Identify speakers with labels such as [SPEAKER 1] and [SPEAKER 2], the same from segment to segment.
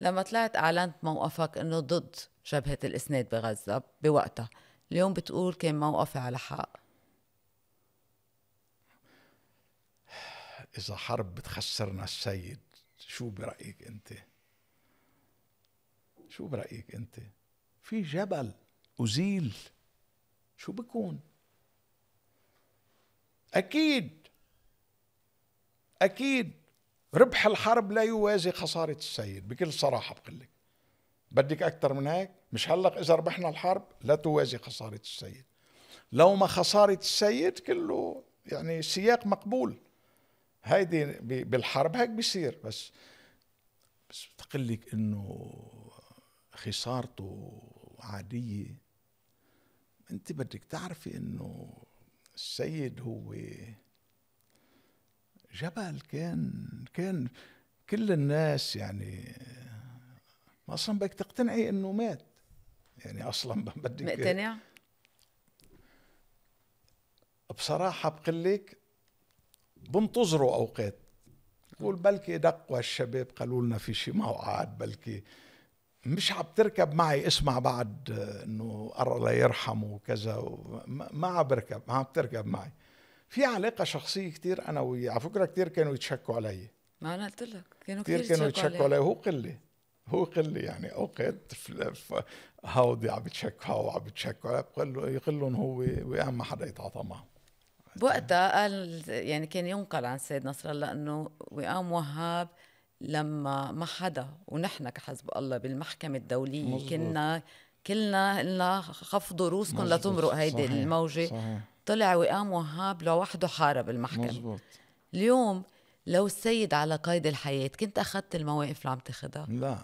[SPEAKER 1] لما طلعت أعلنت موقفك أنه ضد جبهة الإسناد بغزة بوقتها
[SPEAKER 2] اليوم بتقول كان موقفي على حق إذا حرب بتخسرنا السيد شو برأيك أنت؟ شو برأيك أنت؟ في جبل أزيل شو بكون؟ أكيد أكيد ربح الحرب لا يوازي خسارة السيد بكل صراحة بقول لك بدك أكثر من هيك مش هلق إذا ربحنا الحرب لا توازي خسارة السيد لو ما خسارة السيد كله يعني سياق مقبول هيدي بالحرب هيك بيصير بس بس بتقول لك انه خسارته عادية انت بدك تعرفي انه السيد هو جبل كان كان كل الناس يعني اصلا بدك تقتنعي انه مات يعني اصلا بدك مقتنع؟ بصراحة بقول لك بنتظروا اوقات بقول بلكي دقوا الشباب قالوا لنا في شيء موعد بلكي مش عم تركب معي اسمع بعد انه الله يرحمه وكذا ما عم بركب ما عم تركب معي في علاقه شخصيه كثير انا وياه على فكره كثير كانوا يتشكوا علي
[SPEAKER 1] ما انا قلت لك كانوا كثير كانوا يتشكوا علي هو
[SPEAKER 2] قله هو قله يعني اوقات هاودي عم يتشكوا هاو عم بتشكوا علي بقول له لهم هو ما حدا يتعاطى معه
[SPEAKER 1] بوقتها قال يعني كان ينقل عن سيد نصر الله انه وئام وهاب لما ما حدا ونحن كحزب الله بالمحكمة الدولية مزبوط. كنا كلنا قلنا خفضوا رؤوسكم لتمرق هيدي صحيح. الموجه صحيح. طلع وئام وهاب لوحده حارب المحكمه مزبوط. اليوم لو السيد على قيد الحياه كنت اخذت المواقف اللي عم تاخذها لا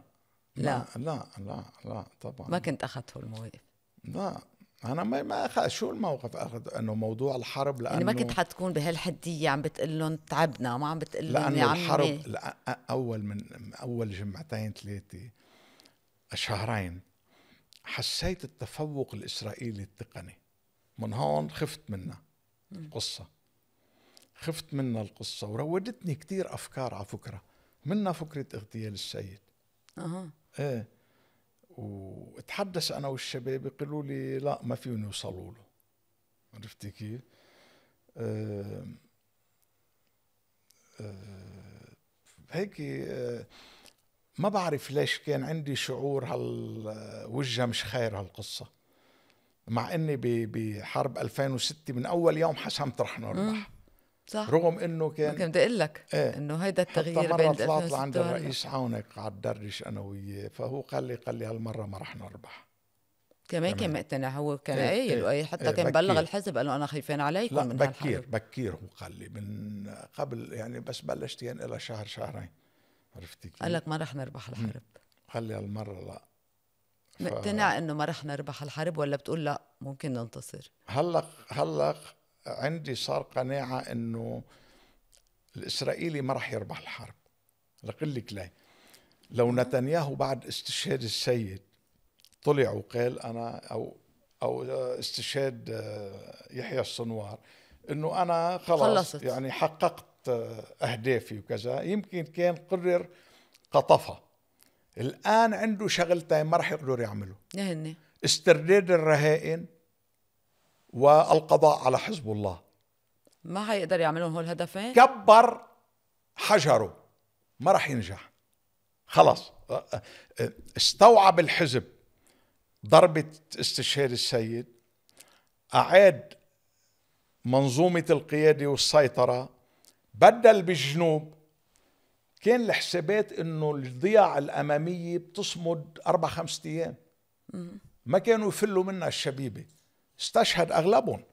[SPEAKER 1] لا
[SPEAKER 2] لا لا لا طبعا ما
[SPEAKER 1] كنت اخذت المواقف لا
[SPEAKER 2] انا ما ما أخذ شو الموقف اخذ انه موضوع الحرب لانه يعني ما كنت
[SPEAKER 1] حتكون بهالحديه عم بتقول لهم تعبنا ما عم بتقول لهم لانه عمي الحرب
[SPEAKER 2] اول من اول جمعتين ثلاثه شهرين حسيت التفوق الاسرائيلي التقني من هون خفت منها القصه خفت منها القصه وراودتني كثير افكار على فكره منها فكره اغتيال السيد اها ايه وتحدث انا والشباب يقولوا لي لا ما فيهم يوصلوا له عرفتي كيف؟ أه أه هيك أه ما بعرف ليش كان عندي شعور هالوجه مش خير هالقصة مع اني بحرب 2006 من اول يوم حسمت رح نربح
[SPEAKER 1] صح رغم انه كان كنت بدي اقول لك ايه انه هيدا التغيير بين مرة طلعت لعند الرئيس
[SPEAKER 2] عونك على الدرج انا وياه فهو قال لي قال لي هالمرة ما رح نربح
[SPEAKER 1] كمان كان مقتنع هو كان ايه قايل ايه حتى ايه كان بلغ الحزب قال له انا خايفين عليكم لا من بكير هالحرب.
[SPEAKER 2] بكير هو قال لي من قبل يعني بس بلشت ينقلها يعني شهر شهرين عرفتي كيف؟ قال لك ما رح نربح الحرب قال لي هالمرة لا ف... مقتنع
[SPEAKER 1] انه ما رح نربح الحرب ولا بتقول لا ممكن
[SPEAKER 2] ننتصر؟ هلا هلا عندي صار قناعة انه الاسرائيلي ما رح يربح الحرب لقل لك ليه لو نتنياهو بعد استشهاد السيد طلع وقال انا او او استشهاد آه، يحيى الصنوار انه انا خلاص خلصت. يعني حققت اهدافي وكذا يمكن كان قرر قطفها الان عنده شغلتين ما راح يقدر يعمله نهني. إيه استرداد الرهائن والقضاء على حزب الله
[SPEAKER 1] ما حيقدر يعملهم هول هدفين
[SPEAKER 2] كبر حجره ما راح ينجح خلص استوعب الحزب ضربة استشهاد السيد أعاد منظومة القيادة والسيطرة بدل بالجنوب كان الحسابات انه الضياع الاماميه بتصمد اربع خمس ايام ما كانوا يفلوا منها الشبيبه استشهد اغلبهم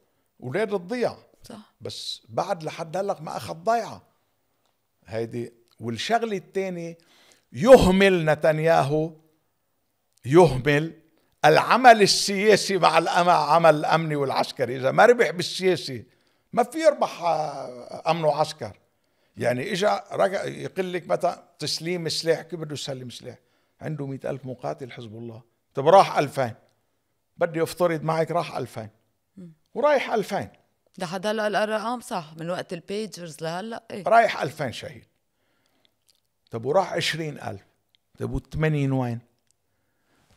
[SPEAKER 2] اولاد الضياع صح بس بعد لحد هلق ما اخذ ضيعه هيدي والشغله الثانيه يهمل نتنياهو يهمل العمل السياسي مع العمل الامني والعسكري اذا ما ربح بالسياسي ما في يربح آه، امن وعسكر يعني اجى يقول لك مثلا تسليم سلاح كيف بده يسلم سلاح عنده مئة ألف مقاتل حزب الله طب راح 2000 بدي افترض معك راح 2000 ورايح 2000
[SPEAKER 1] لحد هلا الارقام صح من وقت البيجرز لهلا
[SPEAKER 2] ايه رايح 2000 شهيد طب وراح 20000 طب و 80 وين؟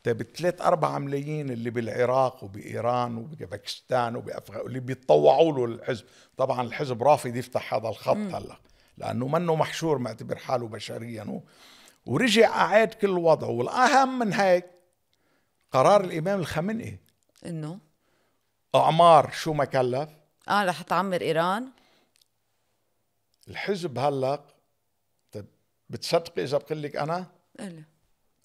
[SPEAKER 2] طيب الثلاث أربعة ملايين اللي بالعراق وبإيران وباكستان وبأفغانستان اللي بيتطوعوا له الحزب طبعا الحزب رافض يفتح هذا الخط هلا لأنه منه محشور معتبر حاله بشريا و... ورجع أعاد كل وضعه والأهم من هيك قرار الإمام الخامنئي إنه أعمار شو ما كلف
[SPEAKER 1] آه رح تعمر إيران
[SPEAKER 2] الحزب هلا طيب بتصدقي إذا بقول لك أنا؟ إيه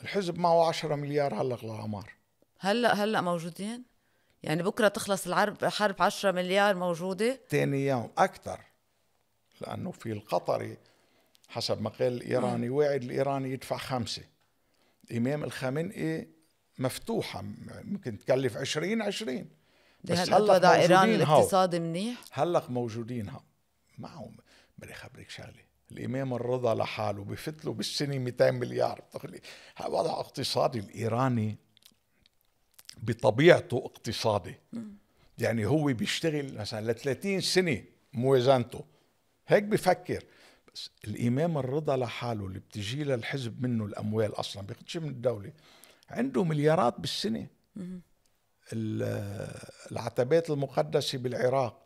[SPEAKER 2] الحزب معه 10 مليار هلا للعمار
[SPEAKER 1] هلا هلا موجودين
[SPEAKER 2] يعني بكره تخلص الحرب حرب 10 مليار موجوده ثاني يوم اكثر لانه في القطري حسب ما قال الايراني آه. واعد الايراني يدفع خمسه امام الخامنئي مفتوحه ممكن تكلف 20 20 بس هلا وضع ايران الاقتصادي منيح هلا موجودين هون معهم بدي اخبرك شغله الامام الرضا لحاله بفت له بالسنه 200 مليار وضع اقتصادي الايراني بطبيعته اقتصادي يعني هو بيشتغل مثلا ل 30 سنه موازنته هيك بفكر بس الامام الرضا لحاله اللي بتجي للحزب منه الاموال اصلا بياخذ من الدوله عنده مليارات بالسنه العتبات المقدسه بالعراق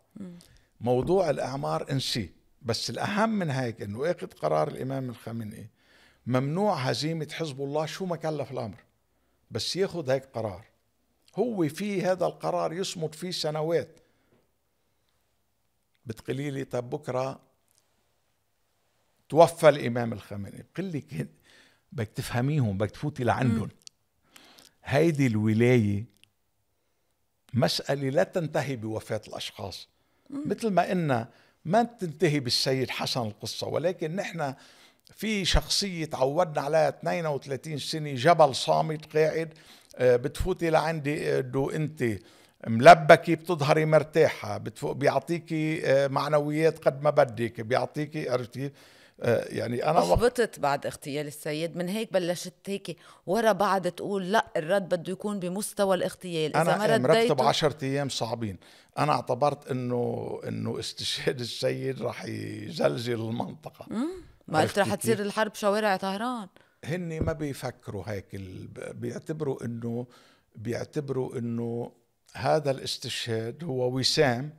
[SPEAKER 2] موضوع الاعمار انسيه بس الأهم من هيك أنه أخذ قرار الإمام الخامنئي ممنوع هزيمة حزب الله شو ما كلف الأمر بس ياخذ هيك قرار هو في هذا القرار يصمد فيه سنوات بتقولي لي طب بكرة توفى الإمام الخامنئي بقول لك بدك تفهميهم بدك تفوتي لعندهم هيدي الولاية مسألة لا تنتهي بوفاة الأشخاص مثل ما قلنا ما تنتهي بالسيد حسن القصة ولكن نحن في شخصية تعودنا عليها 32 سنة جبل صامت قاعد آه، بتفوتي لعندي آه، دو انت ملبكة بتظهري مرتاحة بيعطيكي آه، معنويات قد ما بدك بيعطيكي عرفتي آه، يعني انا احبطت
[SPEAKER 1] بعد اغتيال السيد من هيك بلشت هيك ورا بعد تقول لا الرد بده يكون بمستوى الاغتيال انا يعني مرتب 10
[SPEAKER 2] ايام صعبين انا اعتبرت انه انه استشهاد السيد رح يزلزل المنطقه ما قلت رح تصير
[SPEAKER 1] الحرب شوارع طهران
[SPEAKER 2] هن ما بيفكروا هيك بيعتبروا انه بيعتبروا انه هذا الاستشهاد هو وسام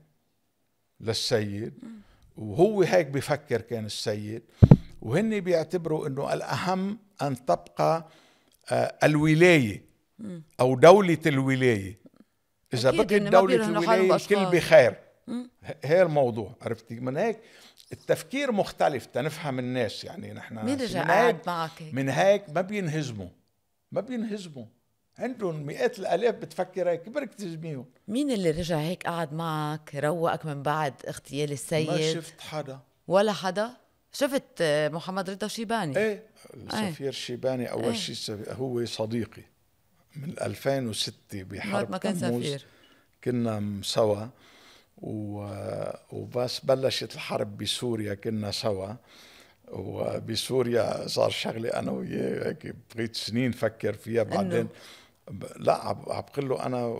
[SPEAKER 2] للسيد مم. وهو هيك بفكر كان السيد وهن بيعتبروا انه الاهم ان تبقى آه، الولايه او دوله الولايه اذا بقيت دوله الولايه الكل بخير هي الموضوع عرفتي من هيك التفكير مختلف تنفهم الناس يعني نحن مين رجع قاعد معك من هيك ما بينهزموا ما بينهزموا عندهم مئات الالاف بتفكر هيك برك تجميهم مين اللي
[SPEAKER 1] رجع هيك قعد معك روقك من بعد اغتيال السيد ما شفت حدا ولا حدا شفت محمد رضا شيباني ايه, إيه.
[SPEAKER 2] السفير ايه؟ شيباني اول ايه؟ شيء هو صديقي من 2006 بحرب ما كان سفير كنا سوا و... وبس بلشت الحرب بسوريا كنا سوا وبسوريا صار شغله انا وياه هيك بقيت سنين فكر فيها بعدين لا عم بقول له انا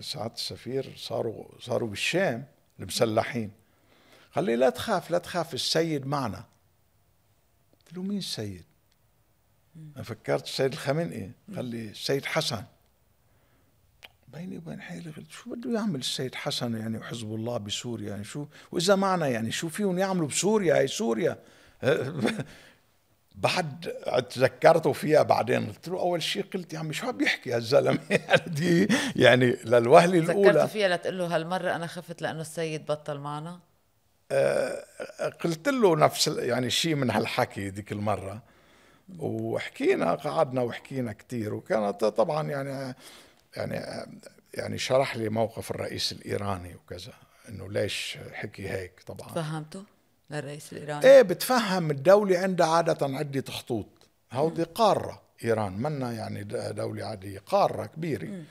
[SPEAKER 2] سعاده السفير صاروا صاروا بالشام المسلحين قال لي لا تخاف لا تخاف السيد معنا قلت له مين السيد؟ انا فكرت السيد الخامنئي قال لي السيد حسن بيني وبين حالي قلت شو بده يعمل السيد حسن يعني وحزب الله بسوريا يعني شو واذا معنا يعني شو فيهم يعملوا بسوريا هي سوريا بعد تذكرته فيها بعدين قلت له اول شيء قلت يا عمي شو عم يحكي هالزلمه يعني دي يعني للوهله الاولى تذكرت فيها
[SPEAKER 1] لتقول له هالمره انا خفت لانه السيد بطل معنا
[SPEAKER 2] آه، قلت له نفس يعني شيء من هالحكي ذيك المره وحكينا قعدنا وحكينا كثير وكانت طبعا يعني يعني يعني شرح لي موقف الرئيس الايراني وكذا انه ليش حكي هيك طبعا
[SPEAKER 1] فهمته للرئيس الايراني ايه
[SPEAKER 2] بتفهم الدوله عندها عاده عده خطوط هودي قاره ايران منا يعني دوله عاديه قاره كبيره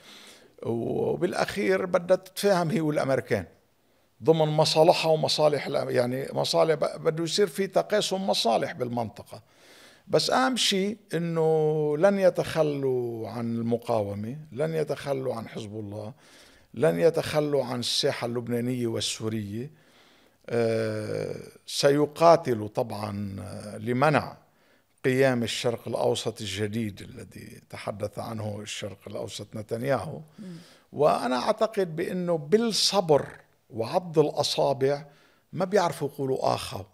[SPEAKER 2] وبالاخير بدها تتفاهم هي والامريكان ضمن مصالحها ومصالح يعني مصالح بده يصير في تقاسم مصالح بالمنطقه بس اهم شيء انه لن يتخلوا عن المقاومه، لن يتخلوا عن حزب الله، لن يتخلوا عن الساحه اللبنانيه والسوريه. آه، سيقاتلوا طبعا آه، لمنع قيام الشرق الاوسط الجديد الذي تحدث عنه الشرق الاوسط نتنياهو. وانا اعتقد بانه بالصبر وعض الاصابع ما بيعرفوا يقولوا اخر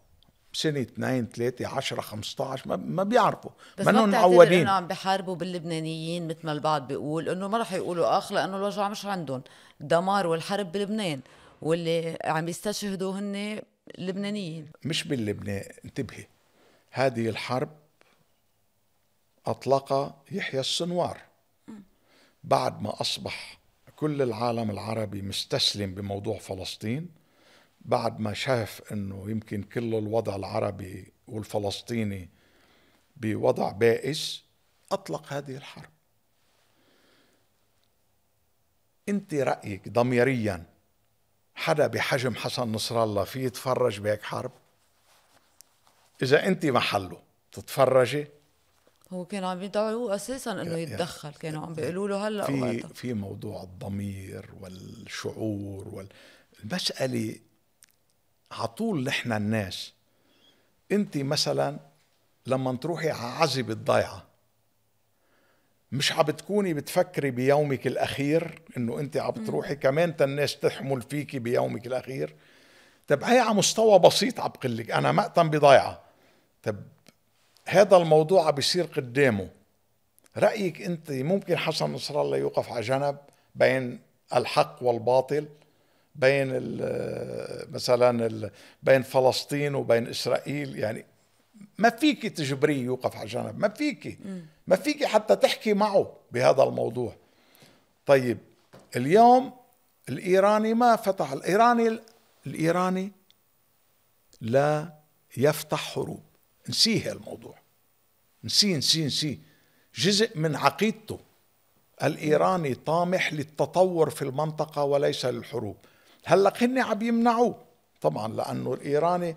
[SPEAKER 2] سنه 2 3 10 15 ما بيعرفوا بس ما معودين انه عم
[SPEAKER 1] بحاربوا باللبنانيين مثل ما البعض بيقول انه ما رح يقولوا اخ لانه الوجع مش عندهم الدمار والحرب بلبنان واللي عم يستشهدوا هن لبنانيين
[SPEAKER 2] مش باللبنان انتبهي هذه الحرب اطلقها يحيى السنوار بعد ما اصبح كل العالم العربي مستسلم بموضوع فلسطين بعد ما شاف انه يمكن كل الوضع العربي والفلسطيني بوضع بائس اطلق هذه الحرب انت رايك ضميريا حدا بحجم حسن نصر الله في يتفرج بهيك حرب اذا انت محله تتفرجي
[SPEAKER 1] هو كانوا عم يدعوه اساسا انه يتدخل كانوا عم بيقولوا
[SPEAKER 2] له هلا في في موضوع الضمير والشعور والمساله عطول نحن الناس انت مثلا لما تروحي على عزبة ضيعة مش عم بتكوني بتفكري بيومك الأخير إنه أنت عم تروحي كمان الناس تحمل فيكي بيومك الأخير طب هي على مستوى بسيط عم بقلك أنا مأتم بضيعة طب هذا الموضوع بيصير قدامه رأيك أنت ممكن حسن نصر الله يوقف على جنب بين الحق والباطل بين مثلا بين فلسطين وبين اسرائيل يعني ما فيك تجبريه يوقف على جنب ما فيك ما فيك حتى تحكي معه بهذا الموضوع طيب اليوم الايراني ما فتح الايراني الايراني لا يفتح حروب نسيه الموضوع نسي نسي نسي جزء من عقيدته الايراني طامح للتطور في المنطقه وليس للحروب هلا هن عم يمنعوه طبعا لانه الايراني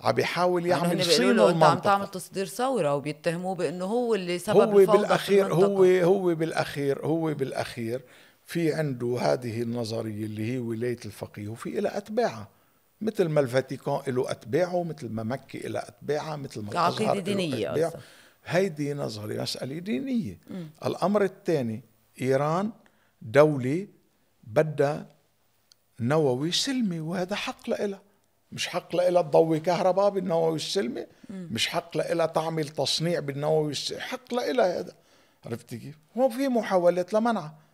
[SPEAKER 2] عم يحاول يعمل صين انت عم
[SPEAKER 1] تعمل تصدير ثوره وبيتهموه بانه هو اللي سبب هو بالاخير هو
[SPEAKER 2] هو بالاخير هو بالاخير في عنده هذه النظريه اللي هي ولايه الفقيه وفي لها اتباعها مثل ما الفاتيكان له اتباعه مثل ما مكه لها اتباعها مثل ما العقيده دينيه هيدي نظري مسألة دينية م. الأمر الثاني إيران دولة بدها نووي سلمي وهذا حق لإله مش حق لإله تضوي كهرباء بالنووي السلمي مش حق لإله تعمل تصنيع بالنووي السلمي حق لإله هذا عرفت كيف؟ هو في محاولات لمنعه